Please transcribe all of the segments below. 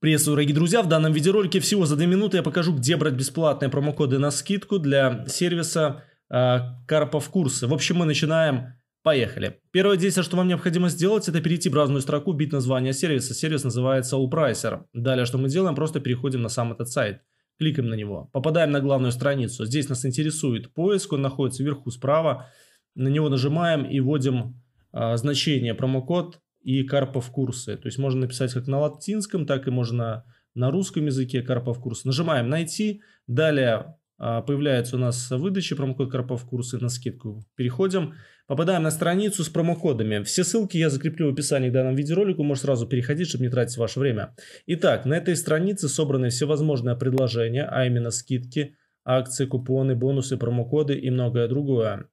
Приветствую, дорогие друзья! В данном видеоролике всего за 2 минуты я покажу, где брать бесплатные промокоды на скидку для сервиса э, Карпов Курсы. В общем, мы начинаем. Поехали. Первое действие, что вам необходимо сделать, это перейти в разную строку, бить название сервиса. Сервис называется Allpricer. Далее, что мы делаем, просто переходим на сам этот сайт. Кликаем на него. Попадаем на главную страницу. Здесь нас интересует поиск, он находится вверху справа. На него нажимаем и вводим э, значение промокод и Карпов курсы. То есть можно написать как на латинском, так и можно на русском языке Карпов Курсы. Нажимаем «Найти». Далее а, появляется у нас выдача промокод Карпов курсы на скидку. Переходим. Попадаем на страницу с промокодами. Все ссылки я закреплю в описании к данному видеоролику. Можете сразу переходить, чтобы не тратить ваше время. Итак, на этой странице собраны всевозможные предложения, а именно скидки, акции, купоны, бонусы, промокоды и многое другое.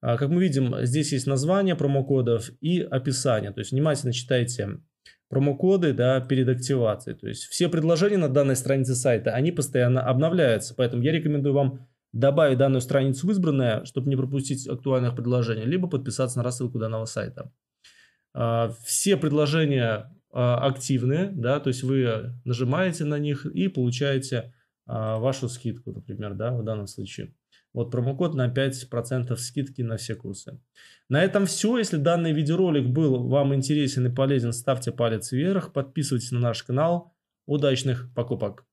А, как мы видим, здесь есть название промокодов и описание. То есть внимательно читайте промокоды да, перед активацией. То есть все предложения на данной странице сайта, они постоянно обновляются. Поэтому я рекомендую вам добавить данную страницу в избранное, чтобы не пропустить актуальных предложений, либо подписаться на рассылку данного сайта. А, все предложения а, активны, да, то есть вы нажимаете на них и получаете вашу скидку, например, да, в данном случае. Вот промокод на 5% скидки на все курсы. На этом все. Если данный видеоролик был вам интересен и полезен, ставьте палец вверх, подписывайтесь на наш канал. Удачных покупок!